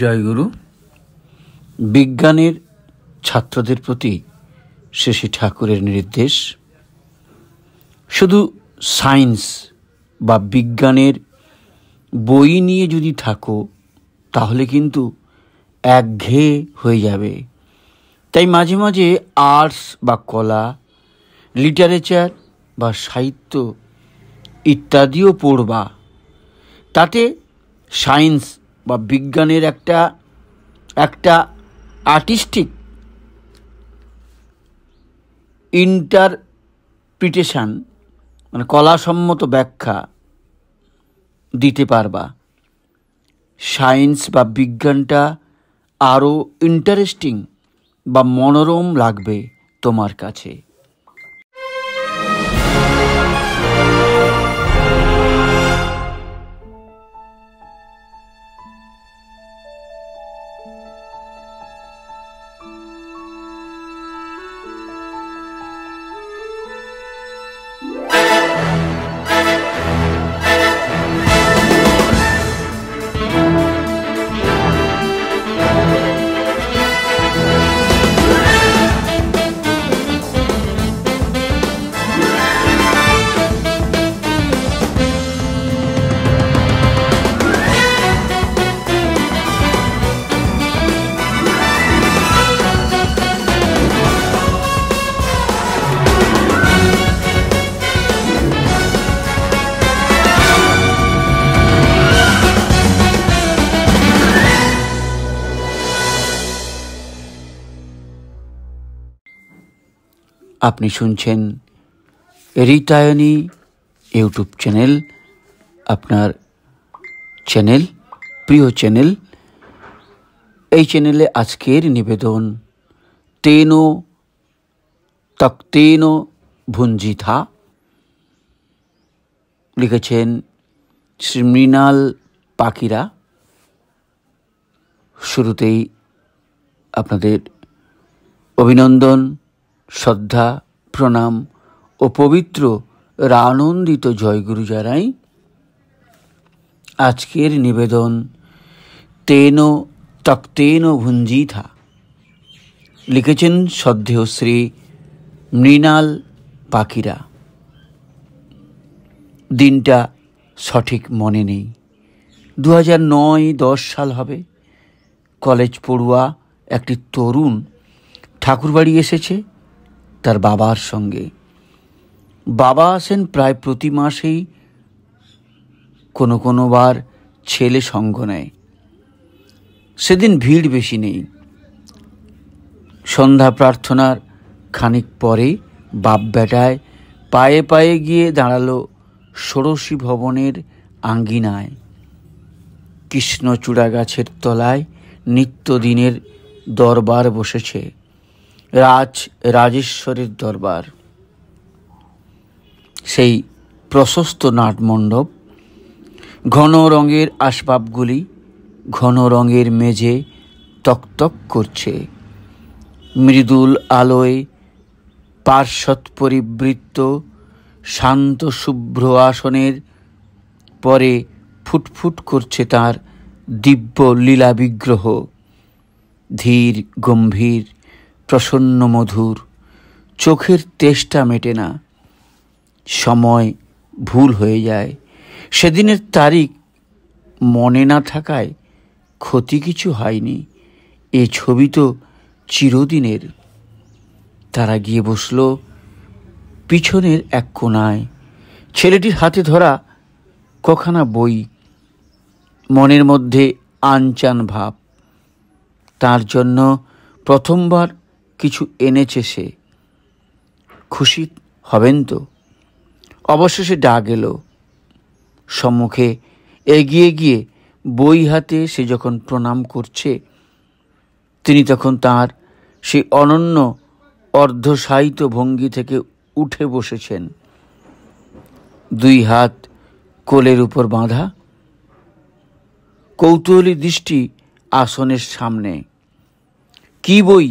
জয়গুরু বিজ্ঞানের ছাত্রদের প্রতি শেষে ঠাকুরের নির্দেশ শুধু সায়েন্স বা বিজ্ঞানের বই নিয়ে যদি থাকো তাহলে কিন্তু একঘেয়ে হয়ে যাবে তাই মাঝে মাঝে আর্টস বা কলা লিটারেচার বা সাহিত্য ইত্যাদিও পড়বা তাতে সায়েন্স বা বিজ্ঞানের একটা একটা আর্টিস্টিক ইন্টারপ্রিটেশান মানে কলাসম্মত ব্যাখ্যা দিতে পারবা সায়েন্স বা বিজ্ঞানটা আরও ইন্টারেস্টিং বা মনোরম লাগবে তোমার কাছে আপনি শুনছেন রিটায়নি ইউটিউব চ্যানেল আপনার চ্যানেল প্রিয় চ্যানেল এই চ্যানেলে আজকের নিবেদন তেন তক্তেন ভুঞ্জিথা লিখেছেন শ্রী মৃণাল পাকিরা শুরুতেই আপনাদের অভিনন্দন শ্রদ্ধা প্রণাম ও পবিত্র রানন্দিত জয়গুরু জানাই আজকের নিবেদন তেন তক্তেন ভুঞ্জিথা লিখেছেন শ্রদ্ধেয় শ্রী মৃণাল পাকিরা দিনটা সঠিক মনে নেই দু হাজার নয় দশ সাল হবে কলেজ পড়ুয়া একটি তরুণ ঠাকুরবাড়ি এসেছে তার বাবার সঙ্গে বাবা আসেন প্রায় প্রতি মাসেই কোনো কোনোবার ছেলে সঙ্গ নেয় সেদিন ভিড় বেশি নেই সন্ধ্যা প্রার্থনার খানিক পরে বাপ বেটায় পায়ে পায়ে গিয়ে দাঁড়ালো ষোড়শী ভবনের আঙ্গিনায় কৃষ্ণচূড়া গাছের তলায় নিত্যদিনের দরবার বসেছে রাজ রাজেশ্বরীর দরবার সেই প্রশস্ত নাটমণ্ডপ ঘন রঙের আসবাবগুলি ঘন রঙের মেঝে তকতক করছে মৃদুল আলোয় পার্শ্বত পরিবৃত্ত শান্ত শুভ্র আসনের পরে ফুটফুট করছে তার দিব্য লীলা বিগ্রহ ধীর গম্ভীর প্রসন্ন মধুর চোখের তেষ্টা মেটে না সময় ভুল হয়ে যায় সেদিনের তারিখ মনে না থাকায় ক্ষতি কিছু হয়নি এ ছবি তো চিরদিনের তারা গিয়ে বসল পিছনের এক কোনায় ছেলেটির হাতে ধরা কখানা বই মনের মধ্যে আনচান ভাব তার জন্য প্রথমবার কিছু এনেছে সে খুশি হবেন তো অবশেষে ডাক এলো সম্মুখে এগিয়ে গিয়ে বই হাতে সে যখন প্রণাম করছে তিনি তখন তার সেই অনন্য অর্ধসায়িত ভঙ্গি থেকে উঠে বসেছেন দুই হাত কোলের উপর বাঁধা কৌতূহলী দৃষ্টি আসনের সামনে কি বই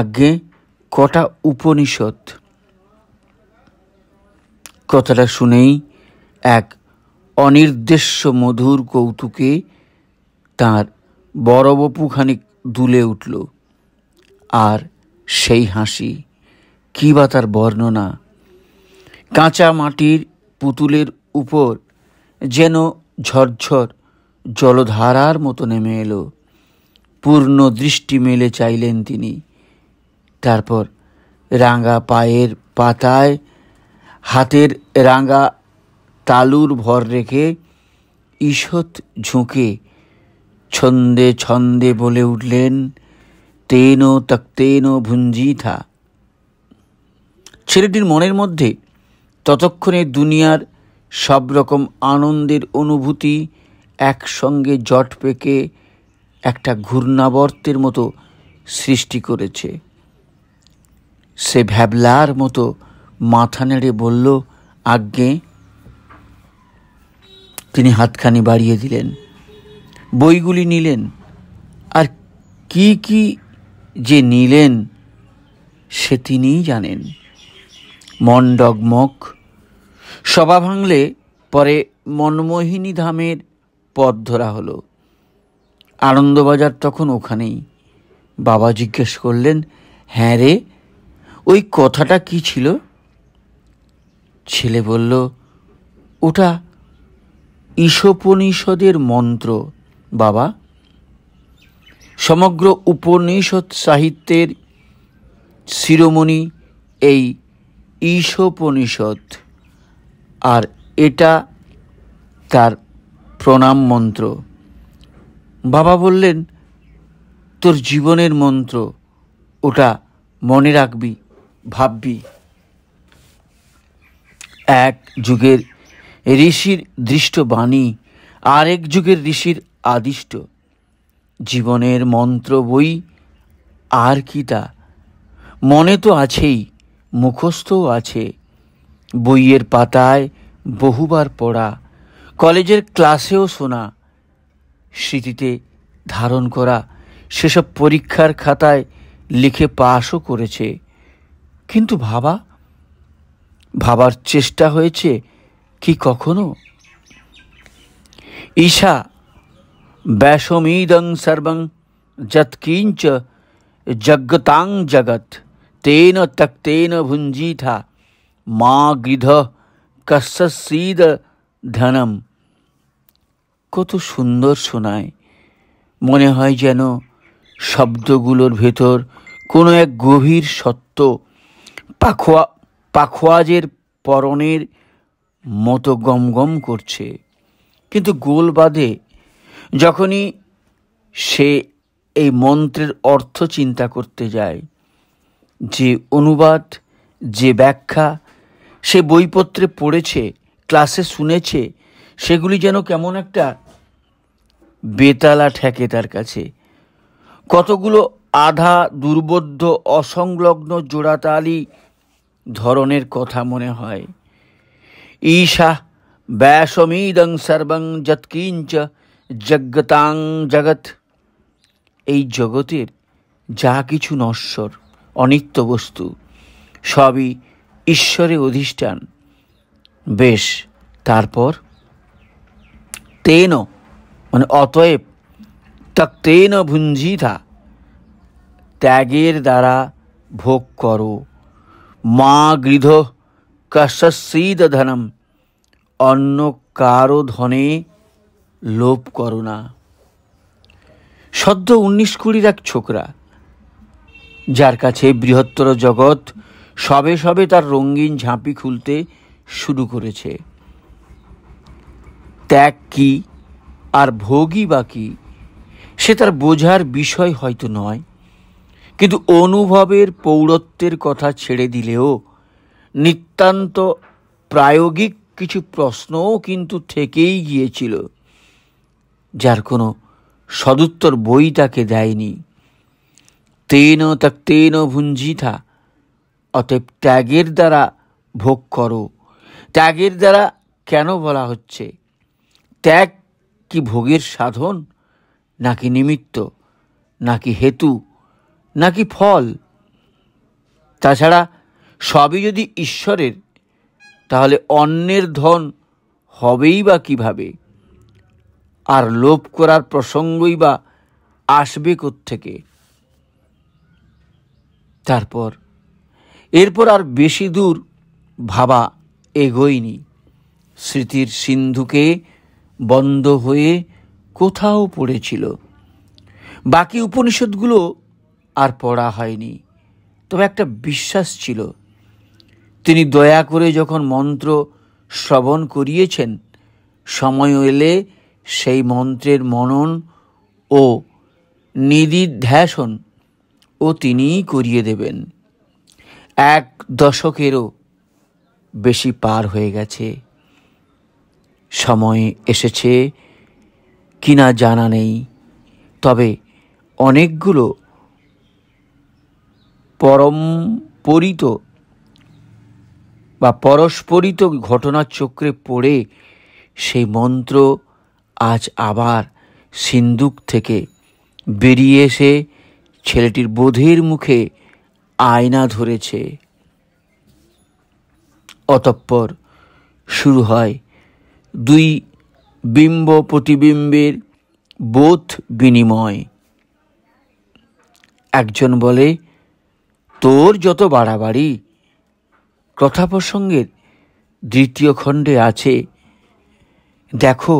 আগে কটা উপনিষদ কথাটা শুনেই এক অনির্দেশ্য মধুর কৌতুকে তার বড় খানিক দুলে উঠল আর সেই হাসি কী বা তার বর্ণনা কাঁচা মাটির পুতুলের উপর যেন ঝরঝর জলধারার মতো নেমে এলো পূর্ণ দৃষ্টি মেলে চাইলেন তিনি তারপর রাঙা পায়ের পাতায় হাতের রাঙা তালুর ভর রেখে ঈষৎ ঝুঁকে ছন্দে ছন্দে বলে উঠলেন তেন তক্তেন ভুঞ্জিথা ছেলেটির মনের মধ্যে ততক্ষণে দুনিয়ার সব রকম আনন্দের অনুভূতি একসঙ্গে জট পেকে একটা ঘূর্ণাবর্তের মতো সৃষ্টি করেছে সে ভ্যাবলার মতো মাথা নেড়ে বলল আজ্ঞে তিনি হাতখানি বাড়িয়ে দিলেন বইগুলি নিলেন আর কি কি যে নিলেন সে তিনিই জানেন মন সভা ভাঙলে পরে মনমোহিনী ধামের পথ ধরা হলো আনন্দবাজার তখন ওখানেই বাবা জিজ্ঞেস করলেন হ্যাঁ রে ওই কথাটা কি ছিল ছেলে বলল ওটা ঈশোপনিষদের মন্ত্র বাবা সমগ্র উপনিষদ সাহিত্যের শিরোমণি এই ঈশোপনিষদ আর এটা তার প্রণাম মন্ত্র বাবা বললেন তোর জীবনের মন্ত্র ওটা মনে রাখবি ভাববি এক যুগের ঋষির দৃষ্ট বাণী আরেক যুগের ঋষির আদিষ্ট জীবনের মন্ত্র বই আর কি তা মনে তো আছেই মুখস্থও আছে বইয়ের পাতায় বহুবার পড়া কলেজের ক্লাসেও শোনা স্মৃতিতে ধারণ করা সেসব পরীক্ষার খাতায় লিখে পাশও করেছে কিন্তু ভাবা ভাবার চেষ্টা হয়েছে কি কখনো ঈশা ব্যাসমিদং সর্বং যৎকিঞ্চ জগতাং জগৎ তেন তক্তেন ভুঞ্জিথা মা গৃধ কসসীদ ধনম কত সুন্দর শোনায় মনে হয় যেন শব্দগুলোর ভেতর কোনো এক গভীর সত্য পাখোয়া পাখোয়াজের পরনের মতো গমগম করছে কিন্তু গোল বাদে যখনই সে এই মন্ত্রের অর্থ চিন্তা করতে যায় যে অনুবাদ যে ব্যাখ্যা সে বইপত্রে পড়েছে ক্লাসে শুনেছে সেগুলি যেন কেমন একটা বেতালা ঠেকে তার কাছে কতগুলো আধা দুর্বোধ্য অসংলগ্ন জোড়াতালি ধরনের কথা মনে হয় ঈশা ব্যাসমিদং সর্বং যৎকিঞ্চ জগতাং জগৎ এই জগতের যা কিছু নশ্বর অনিত্য বস্তু সবই ঈশ্বরে অধিষ্ঠান বেশ তারপর তেন মানে অতএব তক্তেন ভুঞ্জিধা ত্যাগের দ্বারা ভোগ করো মা গৃধ কসীদ ধনম অন্য কারো ধনে লোভ করো না সদ্য উনিশ কুড়ির এক ছোকরা যার কাছে বৃহত্তর জগৎ সবে সবে তার রঙিন ঝাঁপি খুলতে শুরু করেছে ত্যাগ কি আর ভোগই বা কি সে তার বোঝার বিষয় হয়তো নয় কিন্তু অনুভবের পৌরত্বের কথা ছেড়ে দিলেও নিতান্ত প্রায়োগিক কিছু প্রশ্নও কিন্তু থেকেই গিয়েছিল যার কোনো সদুত্তর বই তাকে দেয়নি তেন তক্তেন ভুঞ্জিথা অতএব ত্যাগের দ্বারা ভোগ করো ত্যাগের দ্বারা কেন বলা হচ্ছে ত্যাগ কি ভোগের সাধন নাকি নিমিত্ত নাকি হেতু নাকি ফল তাছাড়া সবই যদি ঈশ্বরের তাহলে অন্যের ধন হবেই বা কিভাবে আর লোভ করার প্রসঙ্গই বা আসবে থেকে তারপর এরপর আর বেশি দূর ভাবা এগোয়নি স্মৃতির সিন্ধুকে বন্ধ হয়ে কোথাও পড়েছিল বাকি উপনিষদগুলো আর পড়া হয়নি তবে একটা বিশ্বাস ছিল তিনি দয়া করে যখন মন্ত্র শ্রবণ করিয়েছেন সময় এলে সেই মন্ত্রের মনন ও নিধিধ্যাসন ও তিনিই করিয়ে দেবেন এক দশকেরও বেশি পার হয়ে গেছে সময় এসেছে কিনা জানা নেই তবে অনেকগুলো পরম্পরিত বা পরস্পরিত ঘটনার চক্রে পড়ে সেই মন্ত্র আজ আবার সিন্দুক থেকে বেরিয়ে এসে ছেলেটির বোধের মুখে আয়না ধরেছে অতঃপর শুরু হয় দুই বিম্ব প্রতিবিম্বের বোধ বিনিময় একজন বলে তোর যত বাড়াবাড়ি কথা প্রসঙ্গের দ্বিতীয় খণ্ডে আছে দেখো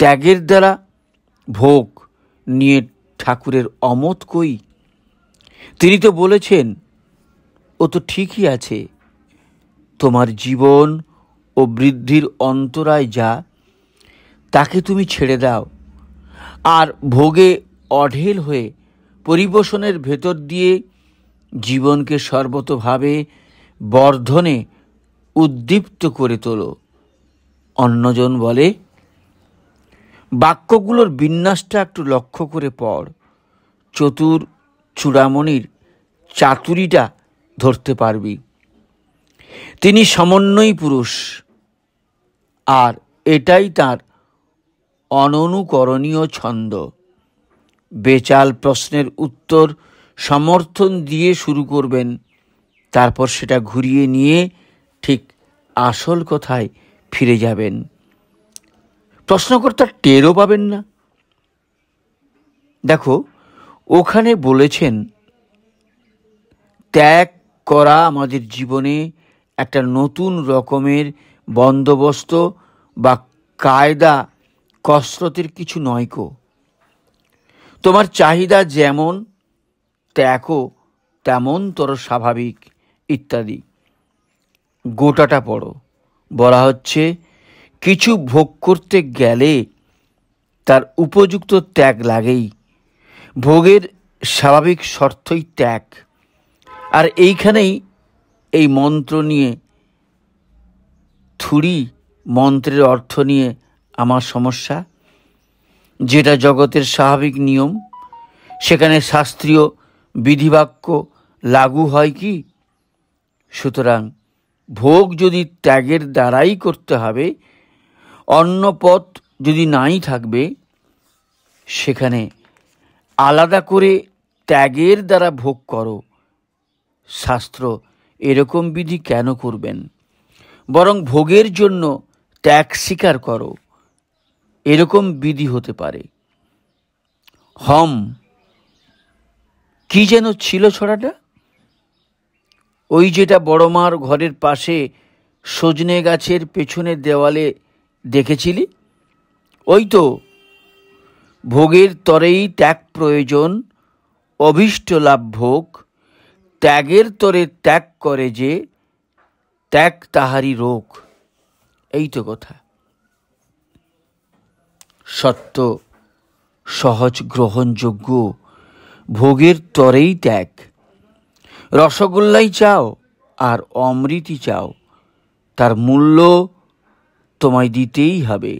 ত্যাগের দ্বারা ভোগ নিয়ে ঠাকুরের অমত কই তিনি তো বলেছেন ও তো ঠিকই আছে তোমার জীবন ও বৃদ্ধির অন্তরায় যা তাকে তুমি ছেড়ে দাও আর ভোগে অঢেল হয়ে পরিবেশনের ভেতর দিয়ে জীবনকে সর্বতভাবে বর্ধনে উদ্দীপ্ত করে তোলো অন্যজন বলে বাক্যগুলোর বিন্যাসটা একটু লক্ষ্য করে পড় চতুর চূড়ামণির চাতুরিটা ধরতে পারবি তিনি সমন্বয়ী পুরুষ আর এটাই তার অননুকরণীয় ছন্দ বেচাল প্রশ্নের উত্তর সমর্থন দিয়ে শুরু করবেন তারপর সেটা ঘুরিয়ে নিয়ে ঠিক আসল কথায় ফিরে যাবেন প্রশ্নকর্তা টেরও পাবেন না দেখো ওখানে বলেছেন ত্যাগ করা আমাদের জীবনে একটা নতুন রকমের বন্দোবস্ত বা কায়দা কসরতের কিছু নয়কো তোমার চাহিদা যেমন তেমন তেমনতর স্বাভাবিক ইত্যাদি গোটাটা পড়ো বলা হচ্ছে কিছু ভোগ করতে গেলে তার উপযুক্ত ত্যাগ লাগেই ভোগের স্বাভাবিক শর্তই ত্যাগ আর এইখানেই এই মন্ত্র নিয়ে থুড়ি মন্ত্রের অর্থ নিয়ে আমার সমস্যা যেটা জগতের স্বাভাবিক নিয়ম সেখানে শাস্ত্রীয় বিধিবাক্য লাগু হয় কি সুতরাং ভোগ যদি ত্যাগের দ্বারাই করতে হবে অন্য পথ যদি নাই থাকবে সেখানে আলাদা করে ত্যাগের দ্বারা ভোগ করো শাস্ত্র এরকম বিধি কেন করবেন বরং ভোগের জন্য ত্যাগ স্বীকার করো এরকম বিধি হতে পারে হম কি যেন ছিল ছড়াটা ওই যেটা বড়মার ঘরের পাশে সজনে গাছের পেছনের দেওয়ালে দেখেছিলি ওই তো ভোগের তরেই ত্যাগ প্রয়োজন অভীষ্ট লাভ ভোগ ত্যাগের তরে ত্যাগ করে যে ত্যাগ তাহারি রোগ এই তো কথা সত্য সহজ গ্রহণযোগ্য ভোগের তরেই ত্যাগ রসগোল্লাই চাও আর অমৃতই চাও তার মূল্য তোমায় দিতেই হবে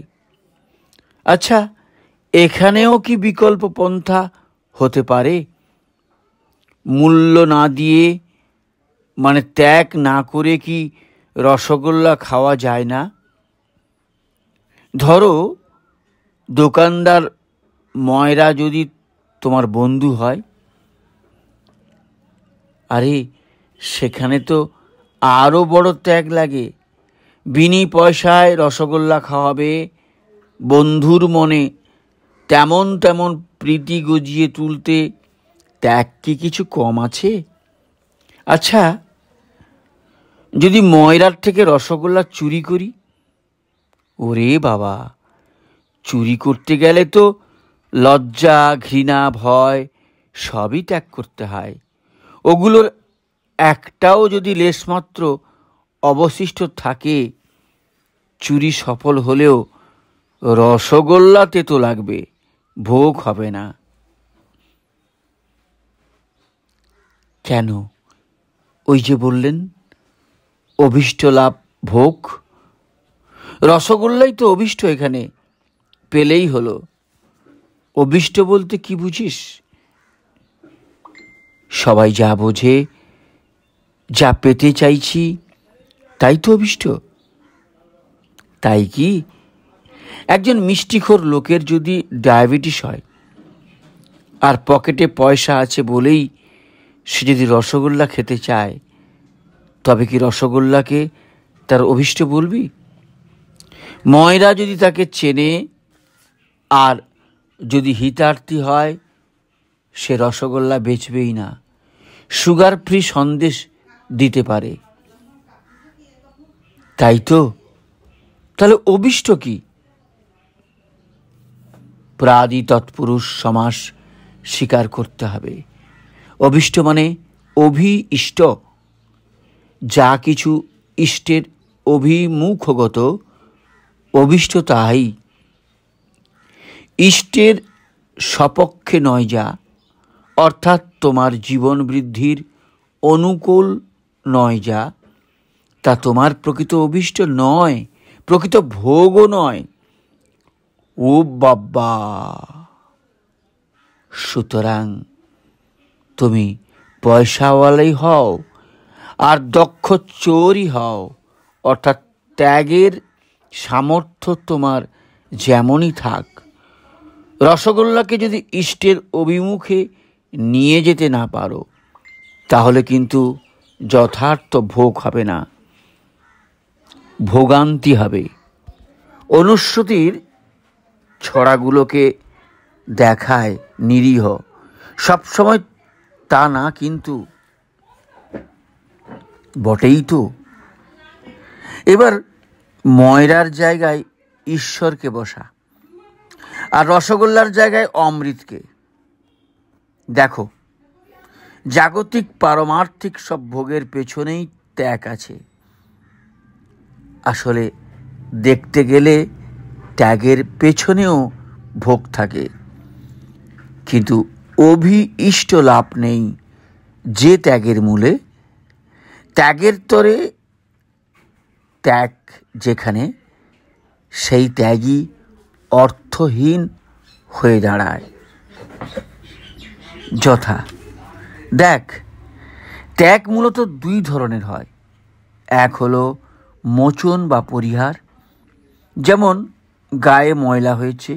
আচ্ছা এখানেও কি বিকল্প পন্থা হতে পারে মূল্য না দিয়ে মানে ত্যাগ না করে কি রসগোল্লা খাওয়া যায় না ধরো দোকানদার ময়রা যদি তোমার বন্ধু হয় আরে সেখানে তো আরও বড় ত্যাগ লাগে বিনি পয়সায় রসগোল্লা খাওয়াবে বন্ধুর মনে তেমন তেমন প্রীতি গজিয়ে তুলতে ত্যাগ কি কিছু কম আছে আচ্ছা যদি ময়রার থেকে রসগোল্লা চুরি করি ওরে বাবা চুরি করতে গেলে তো লজ্জা ঘৃণা ভয় সবই ত্যাগ করতে হয় ওগুলোর একটাও যদি লেশমাত্র অবশিষ্ট থাকে চুরি সফল হলেও রসগোল্লা তেতো লাগবে ভোগ হবে না কেন ওই যে বললেন অভিষ্ট লাভ ভোগ রসগোল্লাই তো অভিষ্ট এখানে পেলেই হলো অবিষ্ট বলতে কি বুঝিস সবাই যা বোঝে যা পেতে চাইছি তাই তো অবিষ্ট তাই কি একজন মিষ্টিখোর লোকের যদি ডায়াবেটিস হয় আর পকেটে পয়সা আছে বলেই সে যদি রসগোল্লা খেতে চায় তবে কি রসগোল্লাকে তার অভিষ্ট বলবি ময়রা যদি তাকে চেনে আর যদি হিতার্থী হয় সে রসগোল্লা বেচবেই না সুগার ফ্রি সন্দেশ দিতে পারে তাই তো তাহলে অবিষ্ট কি প্রাদি তৎপুরুষ সমাস স্বীকার করতে হবে অবিষ্ট মানে অভি ইষ্ট যা কিছু ইষ্টের অভিমুখগত অবিষ্ট তাহাই ইষ্টের সপক্ষে নয় যা অর্থাৎ তোমার জীবন বৃদ্ধির অনুকূল নয় যা তা তোমার প্রকৃত অভিষ্ট নয় প্রকৃত ভোগও নয় ও বাবা সুতরাং তুমি পয়সাওয়ালাই হও আর দক্ষ চোরই হও অর্থাৎ ত্যাগের সামর্থ্য তোমার যেমনই থাক রসগোল্লাকে যদি ইষ্টের অভিমুখে নিয়ে যেতে না পারো তাহলে কিন্তু যথার্থ ভোগ হবে না ভোগান্তি হবে অনুশ্রুতির ছড়াগুলোকে দেখায় নিরীহ সবসময় তা না কিন্তু বটেই তো এবার ময়রার জায়গায় ঈশ্বরকে বসা আর রসগোল্লার জায়গায় অমৃতকে দেখো জাগতিক পারমার্থিক সব ভোগের পেছনেই ত্যাগ আছে আসলে দেখতে গেলে ত্যাগের পেছনেও ভোগ থাকে কিন্তু ইষ্ট লাভ নেই যে ত্যাগের মূলে ত্যাগের তরে ত্যাগ যেখানে সেই ত্যাগই অর্থহীন হয়ে দাঁড়ায় যথা দেখ ত্যাগ মূলত দুই ধরনের হয় এক হলো মোচন বা পরিহার যেমন গায়ে ময়লা হয়েছে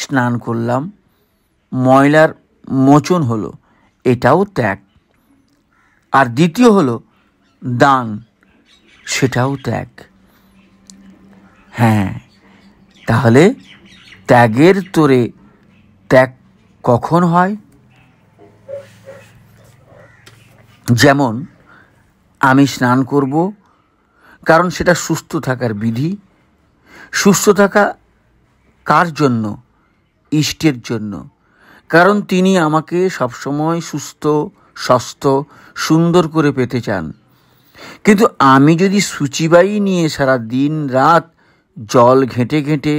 স্নান করলাম ময়লার মোচন হলো এটাও ত্যাগ আর দ্বিতীয় হলো দান সেটাও ত্যাগ হ্যাঁ তাহলে ত্যাগের তোরে ত্যাগ কখন হয় যেমন আমি স্নান করব কারণ সেটা সুস্থ থাকার বিধি সুস্থ থাকা কার জন্য ইষ্টের জন্য কারণ তিনি আমাকে সবসময় সুস্থ স্বস্থ সুন্দর করে পেতে চান কিন্তু আমি যদি সুচিবাই নিয়ে সারা দিন রাত জল ঘেঁটে ঘেঁটে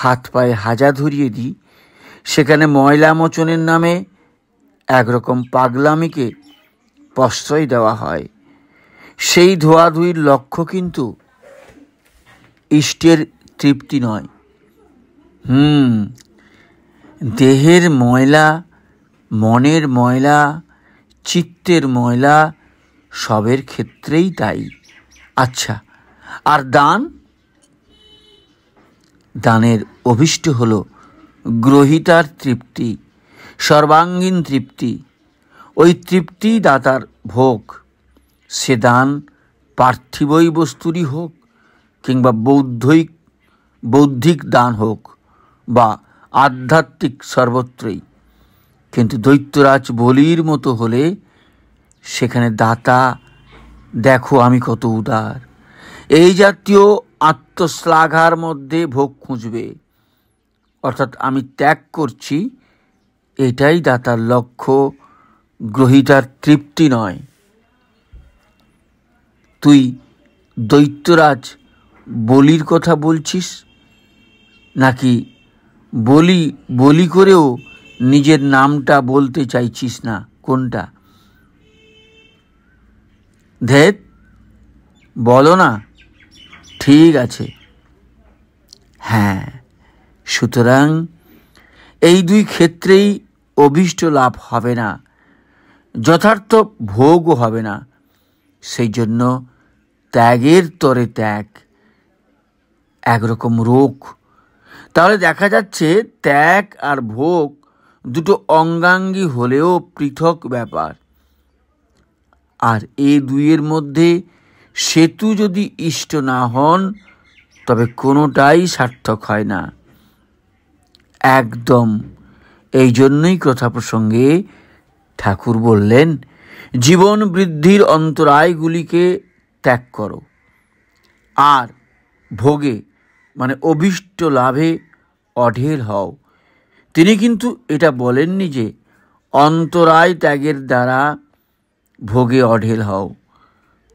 হাত পায়ে হাজা ধরিয়ে দিই সেখানে ময়লা মোচনের নামে একরকম পাগলামিকে প্রশ্রয় দেওয়া হয় সেই ধোয়াধুয়ির লক্ষ্য কিন্তু ইষ্টের তৃপ্তি নয় হুম দেহের ময়লা মনের ময়লা চিত্তের ময়লা সবের ক্ষেত্রেই তাই আচ্ছা আর দান দানের অভিষ্ট হল গ্রহিতার তৃপ্তি সর্বাঙ্গীন তৃপ্তি ওই তৃপ্তি দাতার ভোগ সে দান পার্থিবই বস্তুরই হোক কিংবা বৌদ্ধিক বৌদ্ধিক দান হোক বা আধ্যাত্মিক সর্বত্রই কিন্তু দৈত্যরাজ বলির মতো হলে সেখানে দাতা দেখো আমি কত উদার এই জাতীয় আত্মশ্লাঘার মধ্যে ভোগ খুঁজবে অর্থাৎ আমি ত্যাগ করছি এটাই দাতার লক্ষ্য গ্রহিতার তৃপ্তি নয় তুই দৈত্যরাজ বলির কথা বলছিস নাকি বলি বলি করেও নিজের নামটা বলতে চাইছিস না কোনটা ধেত বলো না ঠিক আছে হ্যাঁ সুতরাং এই দুই ক্ষেত্রেই অভীষ্ট লাভ হবে না যথার্থ ভোগও হবে না সেই জন্য ত্যাগের তরে ত্যাগ একরকম রোগ তাহলে দেখা যাচ্ছে ত্যাগ আর ভোগ দুটো অঙ্গাঙ্গী হলেও পৃথক ব্যাপার আর এ দুইয়ের মধ্যে সেতু যদি ইষ্ট না হন তবে কোনোটাই সার্থক হয় না একদম এই জন্যই কথা প্রসঙ্গে ঠাকুর বললেন জীবন বৃদ্ধির অন্তরায়গুলিকে ত্যাগ করো আর ভোগে মানে অভীষ্ট লাভে অঢের হও তিনি কিন্তু এটা বলেননি যে অন্তরায় ত্যাগের দ্বারা ভোগে অঢেল হও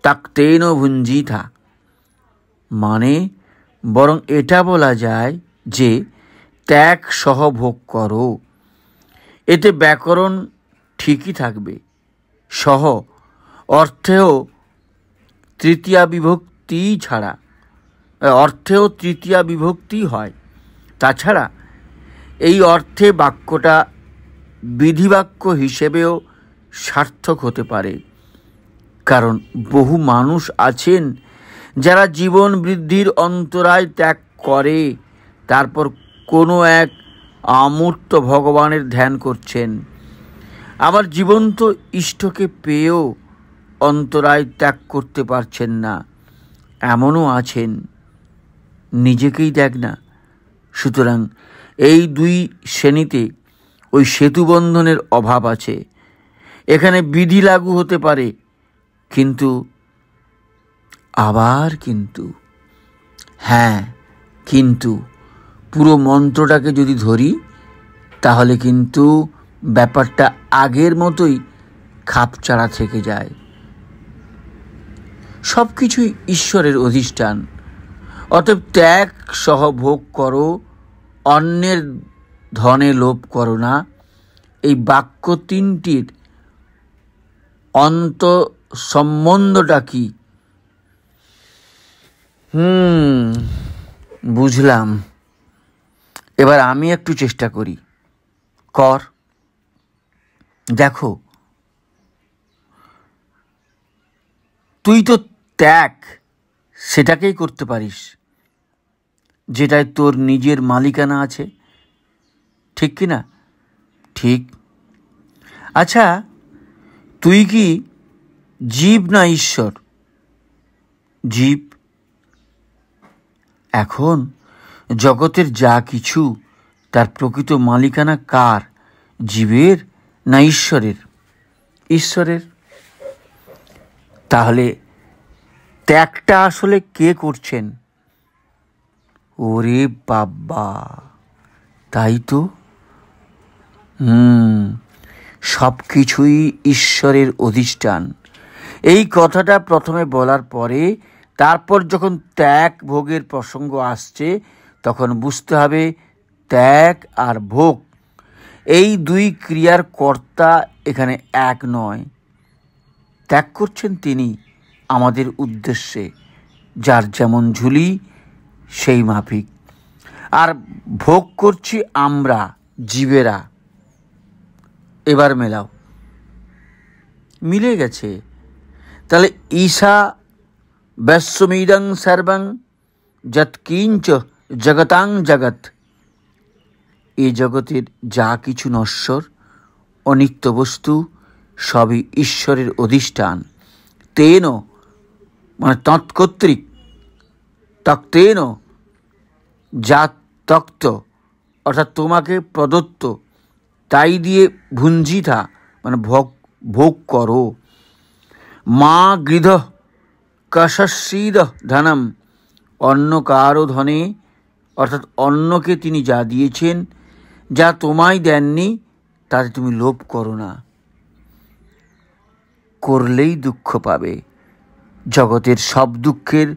তাক্তেন ভুঞ্জিথা মানে বরং এটা বলা যায় যে ত্যাগ সহ ভোগ করো এতে ব্যাকরণ ঠিকই থাকবে সহ অর্থেও তৃতীয়া বিভক্তি ছাড়া অর্থেও তৃতীয়া বিভক্তি হয় তাছাড়া এই অর্থে বাক্যটা বিধিবাক্য হিসেবেও সার্থক হতে পারে কারণ বহু মানুষ আছেন যারা জীবন বৃদ্ধির অন্তরায় ত্যাগ করে তারপর কোনো এক আমূর্ত ভগবানের ধ্যান করছেন আবার জীবন্ত ইষ্টকে পেয়েও অন্তরায় ত্যাগ করতে পারছেন না এমনও আছেন নিজেকেই দেখ না সুতরাং এই দুই শ্রেণীতে ওই সেতুবন্ধনের অভাব আছে এখানে বিধি লাগু হতে পারে কিন্তু আবার কিন্তু হ্যাঁ কিন্তু পুরো মন্ত্রটাকে যদি ধরি তাহলে কিন্তু ব্যাপারটা আগের মতোই খাপচাড়া থেকে যায় সব কিছুই ঈশ্বরের অধিষ্ঠান অতএব ত্যাগ সহ ভোগ করো অন্যের ধনে লোভ করো না এই বাক্য তিনটির অন্ত সম্বন্ধটা কি হুম বুঝলাম এবার আমি একটু চেষ্টা করি কর দেখো তুই তো ত্যাগ সেটাকেই করতে পারিস যেটায় তোর নিজের মালিকানা আছে ঠিক কি না ঠিক আচ্ছা তুই কি জীব না ঈশ্বর জীব এখন জগতের যা কিছু তার প্রকৃত মালিকানা কার জীবের না ঈশ্বরের ঈশ্বরের তাহলে ত্যাগটা আসলে কে করছেন ওরে বাবা তাই তো হুম সব কিছুই ঈশ্বরের অধিষ্ঠান এই কথাটা প্রথমে বলার পরে তারপর যখন ত্যাগ ভোগের প্রসঙ্গ আসছে তখন বুঝতে হবে ত্যাগ আর ভোগ এই দুই ক্রিয়ার কর্তা এখানে এক নয় ত্যাগ করছেন তিনি আমাদের উদ্দেশ্যে যার যেমন ঝুলি সেই মাফিক আর ভোগ করছি আমরা জীবেরা এবার মেলাও মিলে গেছে তাহলে ঈশা বৈশ্বমিদং সর্বং যৎকিঞ্চ জগতাং জগৎ এই জগতের যা কিছু নশ্বর অনিত্য বস্তু সবই ঈশ্বরের অধিষ্ঠান তেন মানে তৎকর্তৃক তক্তেন যা তক্ত অর্থাৎ তোমাকে প্রদত্ত তাই দিয়ে ভুঞ্জিতা মানে ভোগ ভোগ করো মা গৃধ কষস্বীদ ধনম অন্য কারো ধনে অর্থাৎ অন্যকে তিনি যা দিয়েছেন যা তোমায় দেননি তাতে তুমি লোভ করো না করলেই দুঃখ পাবে জগতের সব দুঃখের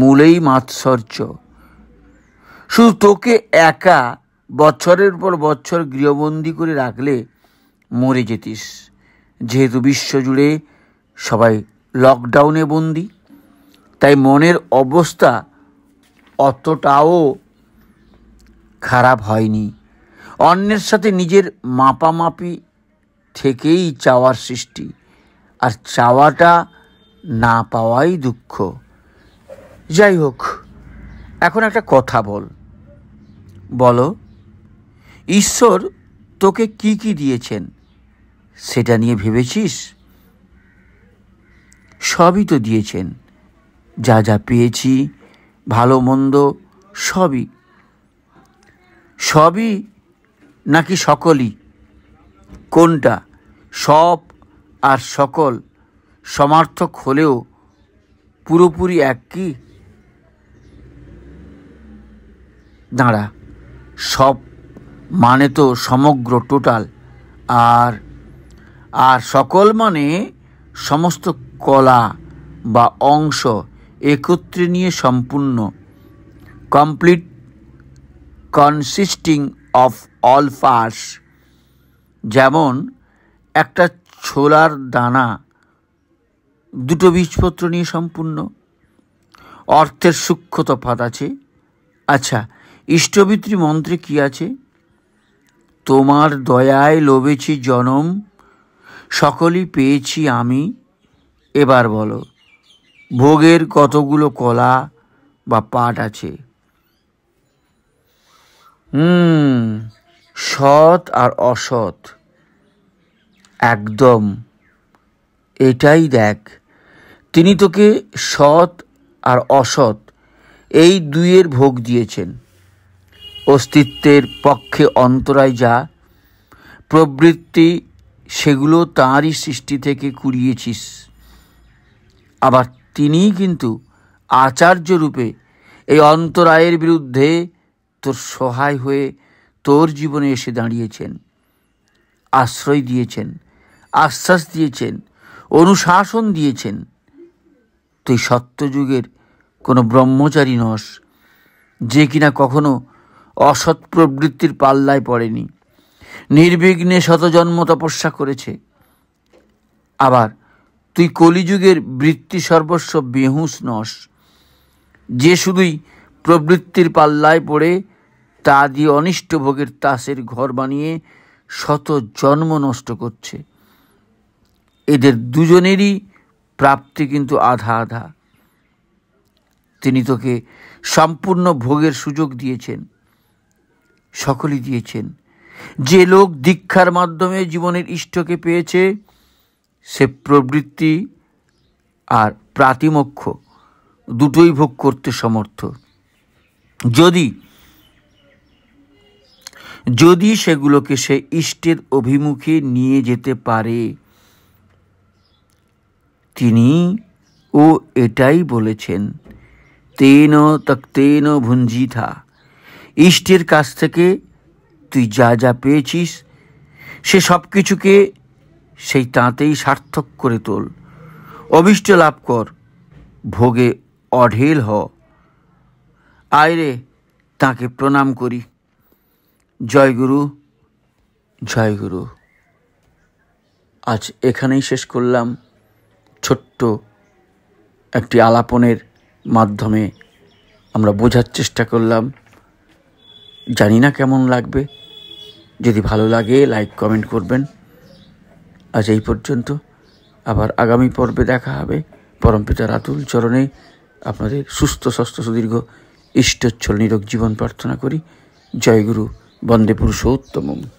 মূলেই মাৎসর্য শুধু তোকে একা বছরের পর বছর গৃহবন্দী করে রাখলে মরে যেতিস যেহেতু বিশ্বজুড়ে সবাই লকডাউনে বন্দি তাই মনের অবস্থা অতটাও খারাপ হয়নি অন্যের সাথে নিজের মাপামাপি থেকেই চাওয়ার সৃষ্টি আর চাওয়াটা না পাওয়াই দুঃখ যাই হোক এখন একটা কথা বল বলো ঈশ্বর তোকে কি কি দিয়েছেন সেটা নিয়ে ভেবেছিস সবই তো দিয়েছেন যা যা পেয়েছি ভালো মন্দ সবই সবই নাকি সকলই কোনটা সব আর সকল সমার্থক হলেও পুরোপুরি এক কি দাঁড়া সব মানে তো সমগ্র টোটাল আর আর সকল মানে সমস্ত কলা বা অংশ একত্রে নিয়ে সম্পূর্ণ complete consisting of all parts যেমন একটা ছোলার দানা দুটো বীজপত্র নিয়ে সম্পূর্ণ অর্থের সূক্ষ্ম তফাত আছে আচ্ছা ইষ্টবিত্রী মন্ত্রে কি আছে তোমার দয়ায় লোভেছি জনম সকলই পেয়েছি আমি এবার বলো ভোগের কতগুলো কলা বা পাট আছে হুম সৎ আর অসৎ একদম এটাই দেখ তিনি তোকে সৎ আর অসৎ এই দুইয়ের ভোগ দিয়েছেন অস্তিত্বের পক্ষে অন্তরায় যা প্রবৃত্তি সেগুলো তাঁরই সৃষ্টি থেকে কুড়িয়েছিস আবার তিনিই কিন্তু আচার্যরূপে এই অন্তরায়ের বিরুদ্ধে তোর সহায় হয়ে তোর জীবনে এসে দাঁড়িয়েছেন আশ্রয় দিয়েছেন আশ্বাস দিয়েছেন অনুশাসন দিয়েছেন তুই সত্যযুগের কোনো ব্রহ্মচারী নস যে কিনা কখনো অসৎ প্রবৃত্তির পাল্লায় পড়েনি নির্বিঘ্নে শতজন্ম তপস্যা করেছে আবার তুই কলিযুগের বৃত্তি সর্বস্ব বেহুস নস যে শুধুই প্রবৃত্তির পাল্লায় পড়ে তা দিয়ে অনিষ্ট ভোগের তাসের ঘর বানিয়ে শত জন্ম নষ্ট করছে এদের দুজনেরই প্রাপ্তি কিন্তু আধা আধা তিনি তোকে সম্পূর্ণ ভোগের সুযোগ দিয়েছেন সকলেই দিয়েছেন যে লোক দীক্ষার মাধ্যমে জীবনের ইষ্টকে পেয়েছে সে প্রবৃত্তি আর প্রাতিমক্ষ দুটোই ভোগ করতে সমর্থ যদি যদি সেগুলোকে সে ইষ্টের অভিমুখে নিয়ে যেতে পারে তিনি ও এটাই বলেছেন তেন তক্তেন ভুঞ্জিথা ইষ্টের কাছ থেকে তুই যা যা পেয়েছিস সে সব কিছুকে সেই তাঁতেই সার্থক করে তোল অভিষ্ট লাভ কর ভোগে অঢেল হ আয়রে তাকে প্রণাম করি জয় গুরু জয় গুরু আজ এখানেই শেষ করলাম ছোট্ট একটি আলাপনের মাধ্যমে আমরা বোঝার চেষ্টা করলাম জানি না কেমন লাগবে যদি ভালো লাগে লাইক কমেন্ট করবেন আজ এই পর্যন্ত আবার আগামী পর্বে দেখা হবে পরমপিতার আতুল চরণে আপনাদের সুস্থ স্বস্থ সুদীর্ঘ ইষ্টচ্ছল নিরোগ জীবন প্রার্থনা করি জয়গুরু বন্দে পুরুষোত্তমম